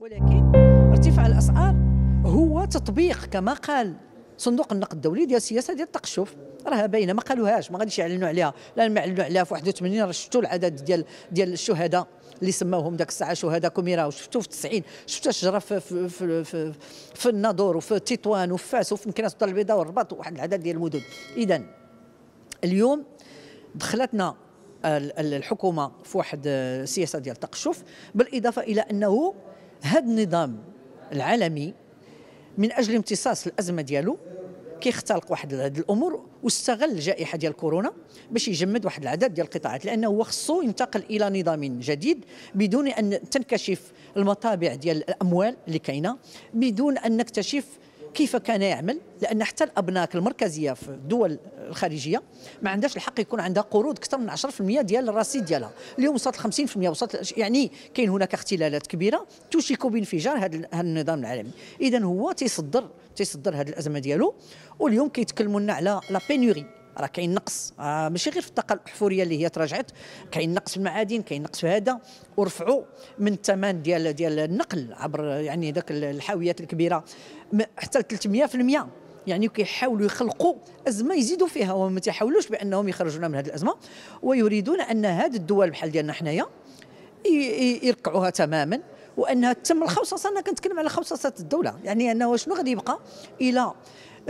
ولكن ارتفاع الاسعار هو تطبيق كما قال صندوق النقد الدولي ديال السياسه ديال التقشف راها باينه ما قالوهاش ما غاديش يعلنوا عليها ما اعلنوا عليها في 81 راه شفتوا العدد ديال ديال الشهداء اللي سماوهم ذاك الساعه شهداء كوميرا وشفتوا في 90 شفتوا اش جرى في في في, في, في الناظور وفي تطوان وفي فاس وفي مكناس والدار البيضاء والرباط وواحد العدد ديال المدن اذا اليوم دخلتنا الحكومه في واحد آه، سياسه ديال التقشف بالاضافه الى انه هذا النظام العالمي من اجل امتصاص الازمه ديالو كيختلق واحد هذه الامور واستغل الجائحه ديال كورونا باش يجمد واحد العدد ديال القطاعات لانه هو خصو ينتقل الى نظام جديد بدون ان تنكشف المطابع ديال الاموال اللي كاينه بدون ان نكتشف كيف كان يعمل لان حتى الابناك المركزيه في الدول الخارجيه ما عندهاش الحق يكون عندها قروض اكثر من 10% ديال الرصيد ديالها اليوم وصلت 50% وصلت يعني كاين هناك اختلالات كبيره تشيك بانفجار هذا النظام العالمي اذا هو تيصدر تيصدر هذه الازمه ديالو واليوم كيتكلموا لنا على لا بينوري راه كاين نقص آه ماشي غير في الطاقه الاحفوريه اللي هي تراجعت كاين نقص في المعادن كاين نقص في هذا ورفعوا من الثمن ديال ديال النقل عبر يعني ذاك الحاويات الكبيره حتى 300% يعني كيحاولوا يخلقوا ازمه يزيدوا فيها وما تيحاولوش بانهم يخرجونا من هذه الازمه ويريدون ان هذه الدول بحال ديالنا حنايا يركعوها تماما وانها تم الخوصصه انا كنتكلم على خوصصه الدوله يعني انه شنو غادي يبقى الى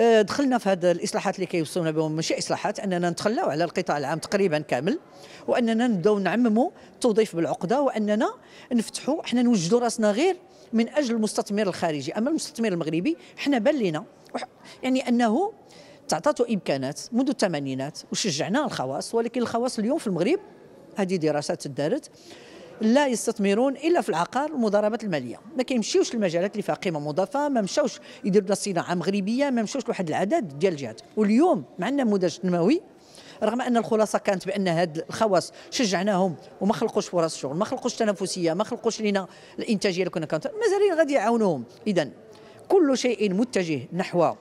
آه، دخلنا في هذه الاصلاحات اللي كيوصلونا بهم ماشي اصلاحات اننا نتخلاو على القطاع العام تقريبا كامل واننا نبداو نعمموا التوظيف بالعقده واننا نفتحوا حنا نوجدوا راسنا غير من اجل المستثمر الخارجي اما المستثمر المغربي حنا بان لنا يعني انه تعطاتو امكانات منذ الثمانينات وشجعنا الخواص ولكن الخواص اليوم في المغرب هذه دراسات دارت لا يستثمرون الا في العقار المضاربات الماليه ما كيمشيوش للمجالات اللي فيها قيمه مضافه ما مشاوش يديروا لنا صناعه مغربيه ما مشاوش لواحد العدد ديال الجهات واليوم مع النموذج التنموي رغم ان الخلاصه كانت بان هاد الخواص شجعناهم وما خلقوش فرص شغل ما خلقوش تنافسيه ما خلقوش لنا الانتاجيه اللي كنا كانت مازالين غادي يعاونوهم اذا كل شيء متجه نحو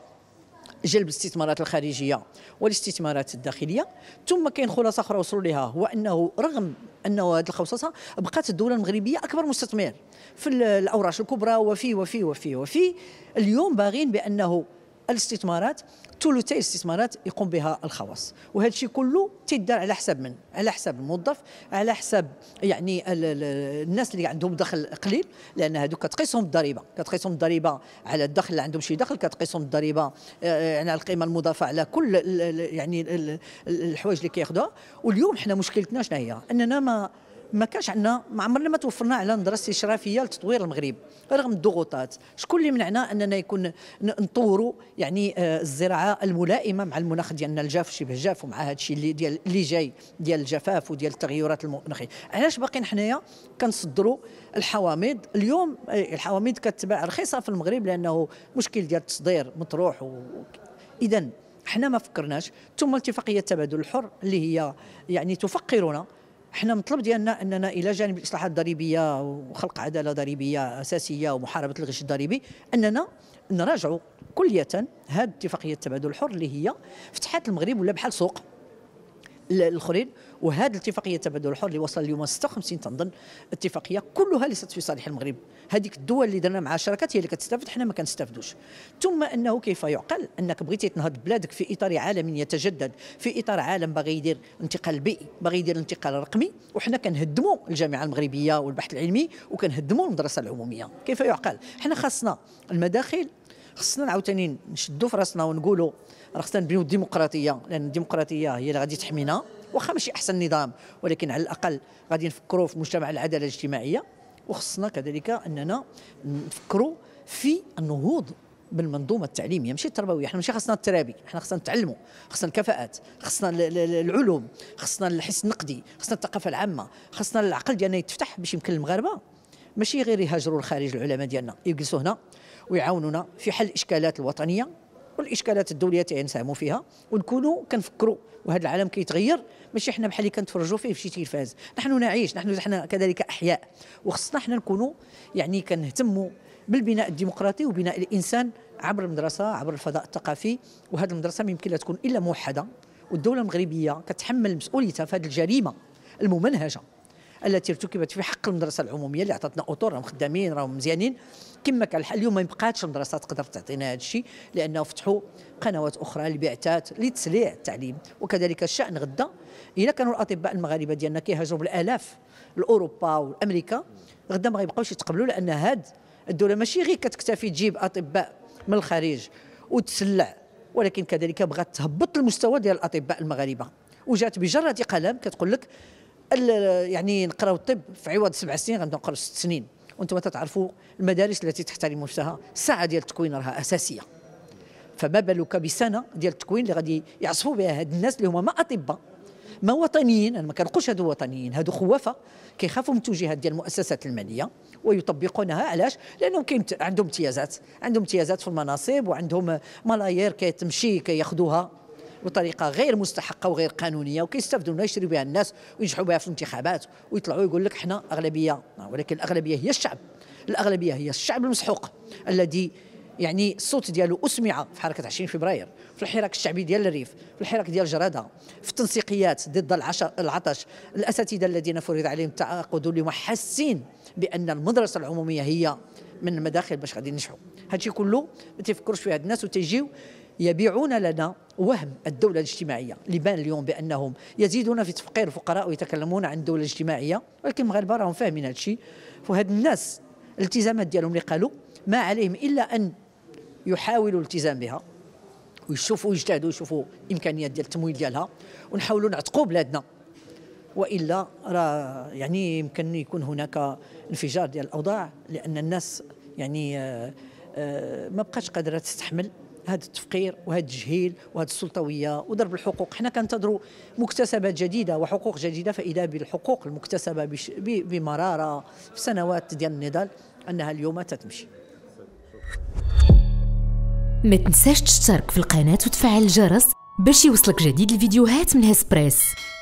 جلب الاستثمارات الخارجيه والاستثمارات الداخليه ثم كاين خلاصه اخرى وصلوا لها هو انه رغم انه هذه الخصصه بقات الدوله المغربيه اكبر مستثمر في الاوراش الكبرى وفي وفي وفي وفي اليوم باغين بانه الاستثمارات ثلثي الاستثمارات يقوم بها الخواص وهذا الشيء كله تيدار على حساب من على حساب الموظف على حساب يعني الناس اللي عندهم دخل قليل لان هذوك كتقيسهم الضريبه كتقيسهم الضريبه على الدخل اللي عندهم شي دخل كتقيسهم الضريبه يعني آه، على القيمه المضافه على كل يعني الحوايج اللي كياخذوها واليوم حنا مشكلتنا شنو هي اننا ما ما كانش عندنا ما عمرنا ما توفرنا على مدرسه اشرافيه لتطوير المغرب رغم الضغوطات شكون اللي منعنا اننا يكون نطوروا يعني آه، الزراعه الملائمه مع المناخ ديالنا الجاف شبه جاف ومع هذا الشيء اللي ديال اللي جاي ديال الجفاف وديال التغيرات المناخيه علاش باقيين حنايا كنصدروا الحواميض اليوم آه، الحواميض كتباع رخيصه في المغرب لانه مشكل ديال التصدير مطروح و... اذا حنا ما فكرناش ثم اتفاقيه التبادل الحر اللي هي يعني تفقرنا احنا مطلب ديالنا اننا الى جانب الاصلاحات الضريبيه وخلق عداله ضريبيه اساسيه ومحاربه الغش الضريبي اننا نراجعوا كليه هذه اتفاقيه التبادل الحر اللي هي فتحات المغرب ولا بحال سوق الاخرين وهذه الاتفاقيه التبادل الحر اللي وصل اليوم 56 تنظن اتفاقيه كلها ليست في صالح المغرب هذيك الدول اللي درنا مع شركات هي اللي كتستافد حنا ما كنستافدوش ثم انه كيف يعقل انك بغيتي تنهض بلادك في اطار عالم يتجدد في اطار عالم باغي يدير انتقال بيئي باغي يدير انتقال رقمي وحنا كنهدموا الجامعه المغربيه والبحث العلمي وكنهدموا المدرسه العموميه كيف يعقل حنا خاصنا المداخل خصنا عاوتاني نشدوا في راسنا ونقولوا راه خصنا نبنيو الديمقراطيه لان الديمقراطيه هي اللي غادي تحمينا واخا ماشي احسن نظام ولكن على الاقل غادي نفكروا في مجتمع العداله الاجتماعيه وخصنا كذلك اننا نفكروا في النهوض بالمنظومه التعليميه ماشي التربويه حنا ماشي خصنا الترابي حنا خصنا نتعلموا خصنا الكفاءات خصنا العلوم خصنا الحس النقدي خصنا الثقافه العامه خصنا العقل ديالنا يتفتح باش يمكن المغاربه ماشي غير يهاجروا لخارج العلماء ديالنا يجلسوا هنا ويعاونونا في حل الاشكالات الوطنيه والاشكالات الدوليه تاعنا نساهموا فيها ونكونوا كنفكروا وهذا العالم كيتغير ماشي حنا بحال اللي كنتفرجوا فيه في شي تلفاز نحن نعيش نحن حنا كذلك احياء وخصنا حنا نكونوا يعني كنهتموا بالبناء الديمقراطي وبناء الانسان عبر المدرسه عبر الفضاء الثقافي وهذه المدرسه ما يمكن لها تكون الا موحده والدوله المغربيه كتحمل مسؤوليتها في هذه الجريمه الممنهجه التي ارتكبت في حق المدرسه العموميه اللي عطاتنا اطر راهم خدامين راهم مزيانين كما كان الحال اليوم ما يبقاتش المدرسه تقدر تعطينا هذا الشيء لانه فتحوا قنوات اخرى لبعثات لتسليع التعليم وكذلك الشان غدا اذا كانوا الاطباء المغاربه ديالنا كيهاجروا بالالاف لاوروبا وامريكا غدا ما غيبقاوش يتقبلوا لان هاد الدوله ماشي غير كتكتفي تجيب اطباء من الخارج وتسلع ولكن كذلك بغات تهبط المستوى ديال الاطباء المغاربه وجات بجره قلم كتقول لك يعني نقراو الطب في عوض سبع سنين غنقراو نقراو ست سنين وانتم تعرفوا المدارس التي تحترم نفسها الساعه ديال التكوين راها اساسيه فما بالك بسنه ديال التكوين اللي غادي يعصفوا بها هاد الناس اللي هما ما اطباء ما وطنيين انا ما كنقولش هادو وطنيين هادو خوافه كيخافوا من التوجيهات ديال المؤسسات الماليه ويطبقونها علاش لانهم كاين عندهم امتيازات عندهم امتيازات في المناصب وعندهم ملايير كتمشي كياخذوها بطريقه غير مستحقه وغير قانونيه وكيستافدوا منها يشريوا بها الناس وينجحوا بها في الانتخابات ويطلعوا يقول لك احنا اغلبيه ولكن الاغلبيه هي الشعب الاغلبيه هي الشعب المسحوق الذي يعني الصوت ديالو اسمع في حركه 20 فبراير في الحراك الشعبي ديال الريف في الحراك ديال جراده في التنسيقيات ضد العطش الاساتذه الذين فرض عليهم التعاقد اللي حاسين بان المدرسه العموميه هي من المداخل باش غادي ينجحوا هادشي كله ما تيفكروش فيه هاد الناس وتيجيو يبيعون لنا وهم الدولة الاجتماعية اللي بان اليوم بأنهم يزيدون في تفقير الفقراء ويتكلمون عن الدولة الاجتماعية ولكن المغاربة راهم فاهمين هذا الشيء وهاد الناس الالتزامات ديالهم اللي قالوا ما عليهم إلا أن يحاولوا الالتزام بها ويشوفوا يجتهدوا ويشوفوا إمكانيات ديال التمويل ديالها ونحاولوا نعتقوا بلادنا والا راه يعني يمكن يكون هناك انفجار ديال الاوضاع لان الناس يعني آه، آه، ما بقاش قادره تستحمل هذا التفقير وهذا التجهيل وهذا السلطويه وضرب الحقوق حنا كنتظروا مكتسبات جديده وحقوق جديده فاذا بالحقوق المكتسبه بش... بمراره في سنوات ديال النضال انها اليوم تتمشي ما تنساش تشترك في القناه وتفعل الجرس باش يوصلك جديد الفيديوهات من هسبريس